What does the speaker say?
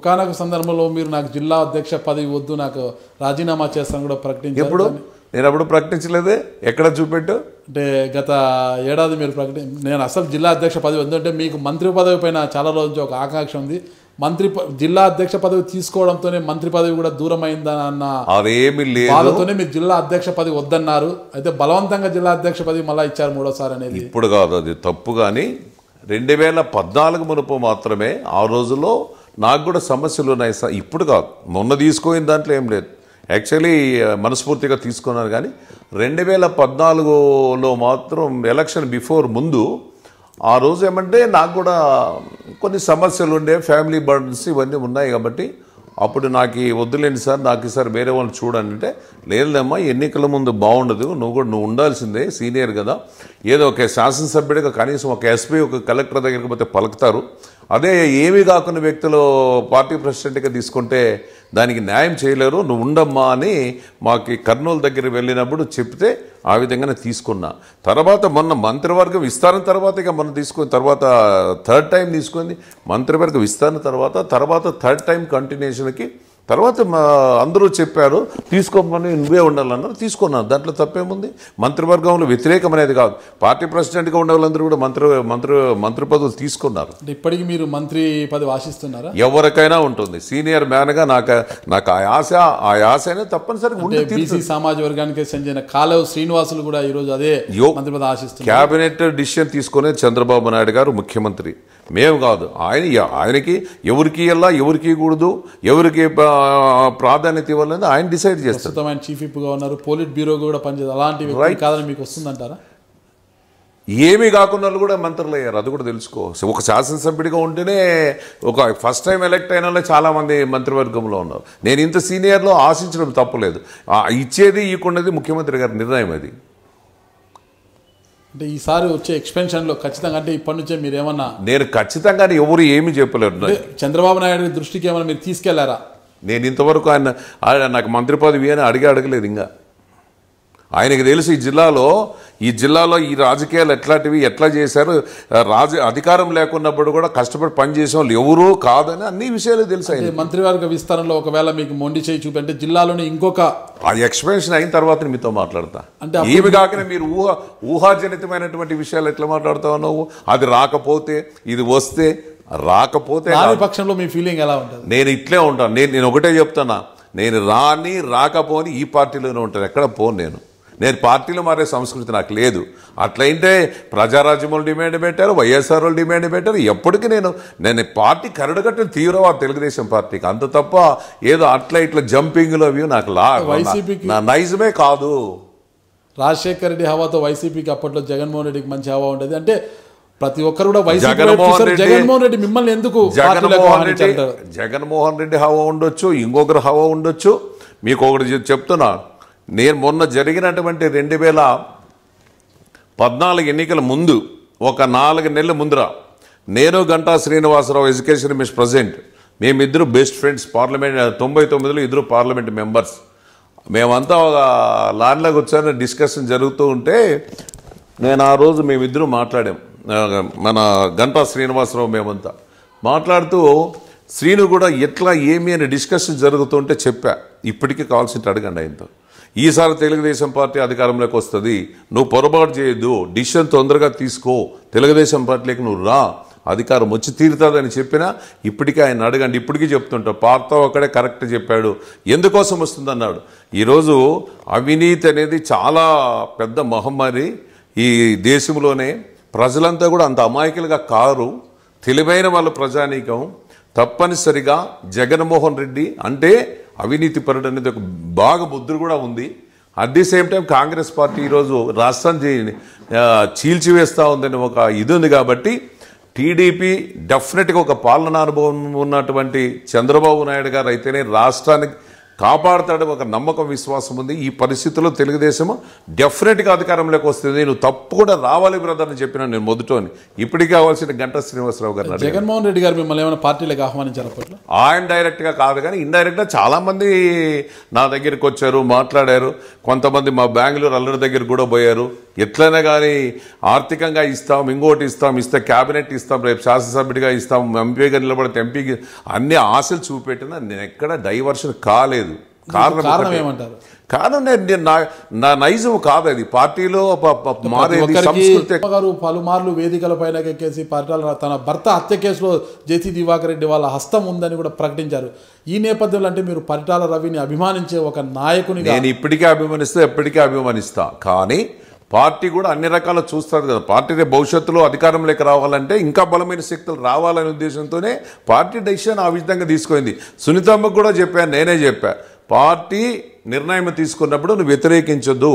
ఒకనొక సందర్భంలో మీరు నాకు జిల్లా అధ్యక్ష పదవి వద్దు నాకు రాజీనామా చేస్తాను కూడా ప్రకటించారు ఎప్పుడు నేను అప్పుడు ప్రకటించలేదే ఎక్కడ చూపెట్టు అంటే గత ఏడాది మీరు ప్రకటి నేను అసలు జిల్లా అధ్యక్ష పదవి అంటే మీకు మంత్రి పదవి పైన చాలా రోజు ఒక ఆకాంక్ష ఉంది మంత్రి జిల్లా అధ్యక్ష పదవి తీసుకోవడంతోనే మంత్రి పదవి కూడా దూరం అయిందని అన్న అదేమి వాళ్ళతోనే మీరు జిల్లా అధ్యక్ష పదవి వద్దన్నారు అయితే బలవంతంగా జిల్లా అధ్యక్ష పదవి మళ్ళీ ఇచ్చారు మూడోసారి అనేది ఇప్పుడు కాదు అది తప్పు కానీ రెండు వేల పద్నాలుగు మునుపు మాత్రమే ఆ రోజులో నాకు కూడా సమస్యలు ఉన్నాయి సార్ ఇప్పుడు కాదు మొన్న తీసుకోని దాంట్లో ఏం లేదు యాక్చువల్లీ మనస్ఫూర్తిగా తీసుకున్నాను కానీ రెండు వేల పద్నాలుగులో మాత్రం ఎలక్షన్ బిఫోర్ ముందు ఆ రోజు ఏమంటే నాకు కూడా కొన్ని సమస్యలు ఉండే ఫ్యామిలీ బర్డన్స్ ఇవన్నీ ఉన్నాయి కాబట్టి అప్పుడు నాకు వద్దులేండి సార్ నాకు ఈసారి వేరే వాళ్ళు చూడండి అంటే లేదమ్మా ఎన్నికల ముందు బాగుండదు నువ్వు కూడా నువ్వు ఉండాల్సిందే సీనియర్ కదా ఏదో ఒక శాసనసభ్యుడిగా కనీసం ఒక ఎస్పీ ఒక కలెక్టర్ దగ్గరికి పోతే పలుకుతారు అదే ఏమీ కాకుండా వ్యక్తులు పార్టీ ప్రెసిడెంట్గా తీసుకుంటే దానికి న్యాయం చేయలేరు నువ్వు ఉండమ్మా అని మాకు కర్నూలు దగ్గర వెళ్ళినప్పుడు చెప్తే ఆ విధంగానే తీసుకున్నా తర్వాత మొన్న మంత్రివర్గం విస్తరణ తర్వాత ఇక మనం తీసుకుని తర్వాత థర్డ్ టైం తీసుకుంది మంత్రివర్గ విస్తరణ తర్వాత తర్వాత థర్డ్ టైం కంటిన్యూషన్కి తర్వాత మా అందరూ చెప్పారు తీసుకోమని నువ్వే ఉండాలన్నారు తీసుకున్నాను దాంట్లో తప్పేముంది మంత్రివర్గంలో అనేది కాదు పార్టీ ప్రెసిడెంట్గా ఉండే వాళ్ళందరూ కూడా మంత్రి మంత్రి మంత్రి పదవులు తీసుకున్నారు ఇప్పటికీ మీరు మంత్రి పదవి ఆశిస్తున్నారు ఎవరికైనా ఉంటుంది సీనియర్ మ్యాన్గా నాకు నాకు ఆ ఆశ ఆ ఆశ అనేది తప్పనిసరిగా ఉండే సమాజ వర్గానికి చెందిన కాలవ శ్రీనివాసులు కూడా ఈరోజు అదే మంత్రి పదవి ఆశిస్తున్నారు క్యాబినెట్ డిసిషన్ తీసుకునే చంద్రబాబు నాయుడు గారు ముఖ్యమంత్రి మేము కాదు ఆయన ఆయనకి ఎవరికి వెళ్ళా ఎవరికి కూడదు ఎవరికి ప్రాధాన్యత ఇవ్వలేదు ఆయన డిసైడ్ చేస్తారు ఆయన చీఫ్ విప్గా ఉన్నారు పోలిట్ బ్యూరో కూడా పనిచేస్తారు అలాంటి కాదని మీకు వస్తుందంటారా ఏమీ కాకుండా కూడా మంత్రులు అయ్యారు అది కూడా తెలుసుకో ఒక శాసనసభ్యుడిగా ఉంటేనే ఒక ఫస్ట్ టైం ఎలక్ట్ అయిన చాలామంది మంత్రివర్గంలో ఉన్నారు నేను ఇంత సీనియర్లో ఆశించడం తప్పలేదు ఇచ్చేది ఇవ్వకున్నది ముఖ్యమంత్రి గారి నిర్ణయం అది అంటే ఈసారి వచ్చే ఎక్స్పెన్షన్లో ఖచ్చితంగా అంటే ఇప్పటి నుంచే మీరు ఏమన్నా నేను ఖచ్చితంగా ఎవరు ఏమి చెప్పలేరు చంద్రబాబు నాయుడు దృష్టికి ఏమైనా మీరు తీసుకెళ్లారా నేను ఇంతవరకు ఆయన నాకు మంత్రి పదవి అని అడిగి అడగలేదు ఇంకా ఆయనకి తెలుసు ఈ జిల్లాలో ఈ జిల్లాలో ఈ రాజకీయాలు ఎట్లాంటివి ఎట్లా చేశారు రాజ అధికారం లేకున్నప్పుడు కూడా కష్టపడి పనిచేసే వాళ్ళు ఎవరు కాదని అన్ని విషయాలు తెలుసు అయితే మంత్రివర్గ విస్తరణలో ఒకవేళ మీకు మొండి చేయి చూపంటే జిల్లాలోనే ఇంకొక ఆ ఎక్స్పెన్షన్ అయిన తర్వాత మీతో మాట్లాడతా అంటే ఏమి కాకనే మీరు ఊహ ఊహాజనితమైనటువంటి విషయాలు ఎట్లా మాట్లాడతావు అది రాకపోతే ఇది వస్తే రాకపోతే రాని పక్షంలో మీ ఫీలింగ్ ఎలా ఉంటుంది నేను ఇట్లే ఉంటాను నేను నేను ఒకటే చెప్తున్నా నేను రాని రాకపోని ఈ పార్టీలోనే ఉంటాను ఎక్కడ పోను నేను నేను పార్టీలు మారే సంస్కృతి నాకు లేదు అట్లయింటే ప్రజారాజ్యములు డిమాండ్ పెట్టారు వైఎస్ఆర్ డిమాండ్ పెట్టారు ఎప్పటికీ నేను నేను పార్టీ కరడుగట్టిన తీవ్రవాద తెలుగుదేశం పార్టీకి అంత తప్ప ఏదో అట్లా ఇట్లా జంపింగ్లో అవి నాకు లా నా నైజమే కాదు రాజశేఖర రెడ్డి హవాతో వైసీపీకి అప్పట్లో జగన్మోహన్ రెడ్డికి మంచి హవా ఉండేది అంటే ప్రతి ఒక్కరు కూడా వైసీపీ జగన్మోహన్ రెడ్డి మిమ్మల్ని ఎందుకు జగన్మోహన్ రెడ్డి జగన్మోహన్ రెడ్డి హవా ఉండొచ్చు ఇంకొకరు హవా ఉండొచ్చు మీకు ఒకటి చెప్తున్నా నేను మొన్న జరిగినటువంటి రెండు వేల పద్నాలుగు ఎన్నికల ముందు ఒక నాలుగు నెలల ముందర నేను గంటా శ్రీనివాసరావు ఎడ్యుకేషన్ మిస్ ప్రెసిడెంట్ మేమిద్దరు బెస్ట్ ఫ్రెండ్స్ పార్లమెంట్ తొంభై తొమ్మిదిలో ఇద్దరు పార్లమెంట్ మెంబర్స్ మేమంతా ఒక లాన్లో వచ్చాన డిస్కషన్ జరుగుతూ ఉంటే నేను ఆ రోజు మేమిద్దరూ మాట్లాడాం మన గంటా శ్రీనివాసరావు మేమంతా మాట్లాడుతూ శ్రీను కూడా ఎట్లా ఏమి అని డిస్కషన్ జరుగుతుంటే చెప్పా ఇప్పటికీ కావాల్సింది అడగండి ఆయనతో ఈసారి తెలుగుదేశం పార్టీ అధికారంలోకి వస్తుంది నువ్వు పొరపాటు చేయొద్దు డిసిషన్ తొందరగా తీసుకో తెలుగుదేశం పార్టీలోకి నువ్వు రా అధికారం వచ్చి తీరుతుందని చెప్పినా ఇప్పటికీ ఆయన అడగండి ఇప్పటికీ చెప్తుంటా పార్త ఒకడే కరెక్ట్ చెప్పాడు ఎందుకోసం వస్తుందన్నాడు ఈరోజు అవినీతి అనేది చాలా పెద్ద మహమ్మారి ఈ దేశంలోనే ప్రజలంతా కూడా అంత అమాయకులుగా కారు తెలివైన వాళ్ళ ప్రజానీకం తప్పనిసరిగా జగన్మోహన్ రెడ్డి అంటే అవినీతి పరుడు అనేది ఒక బాగా బుద్ధుడు కూడా ఉంది at the same time Congress party ఈరోజు రాష్ట్రాన్ని చీల్చివేస్తూ ఉందని ఒక ఇది ఉంది కాబట్టి టీడీపీ డెఫినెట్గా ఒక అనుభవం ఉన్నటువంటి చంద్రబాబు నాయుడు గారు అయితేనే రాష్ట్రానికి కాపాడతాడు ఒక నమ్మకం విశ్వాసం ఉంది ఈ పరిస్థితుల్లో తెలుగుదేశం డెఫినెట్గా అధికారంలోకి వస్తుంది నువ్వు తప్పు కూడా రావాలి బ్రదర్ అని చెప్పిన నేను మొదటోని ఇప్పటికి కావాల్సిన గంట శ్రీనివాసరావు గారు జగన్మోహన్ రెడ్డి గారు మిమ్మల్ని ఏమైనా పార్టీలకు ఆహ్వానించారు ఆయన డైరెక్ట్గా కాదు కానీ ఇండైరెక్ట్గా చాలామంది నా దగ్గరికి వచ్చారు మాట్లాడారు కొంతమంది మా బెంగళూరు అల్లరి దగ్గర కూడా పోయారు ఎట్లయినా కానీ ఆర్థికంగా ఇస్తాం ఇంకోటి ఇస్తాం ఇస్తే క్యాబినెట్ ఇస్తాం రేపు శాసనసభ్యుడిగా ఇస్తాం ఎంపీగా నిలబడితే ఎంపీకి అన్ని ఆశలు చూపెట్టినా నేను ఎక్కడ డైవర్షన్ కాలేదు కారణం ఏమంటారు కారణం నేను నా నైజం కాదు అది పార్టీలో పలుమార్లు వేదికల పైన ఎక్కేసి పార్టీ తన భర్త హత్య కేసులో జేసీ దివాకర్ రెడ్డి వాళ్ళ హస్తం ఉందని కూడా ప్రకటించారు ఈ నేపథ్యంలో అంటే మీరు పరిటాల రవిని అభిమానించే ఒక నాయకుని నేను ఇప్పటికే అభిమానిస్తా ఎప్పటికీ అభిమానిస్తా కానీ పార్టీ కూడా అన్ని రకాల చూస్తారు కదా పార్టీ భవిష్యత్తులో భవిష్యత్తులో అధికారంలోకి రావాలంటే ఇంకా బలమైన శక్తులు రావాలనే ఉద్దేశంతోనే పార్టీ డెసిషన్ ఆ విధంగా తీసుకుంది సునీతమ్మకు కూడా చెప్పాను నేనే చెప్పా పార్టీ నిర్ణయం తీసుకున్నప్పుడు నువ్వు వ్యతిరేకించొద్దు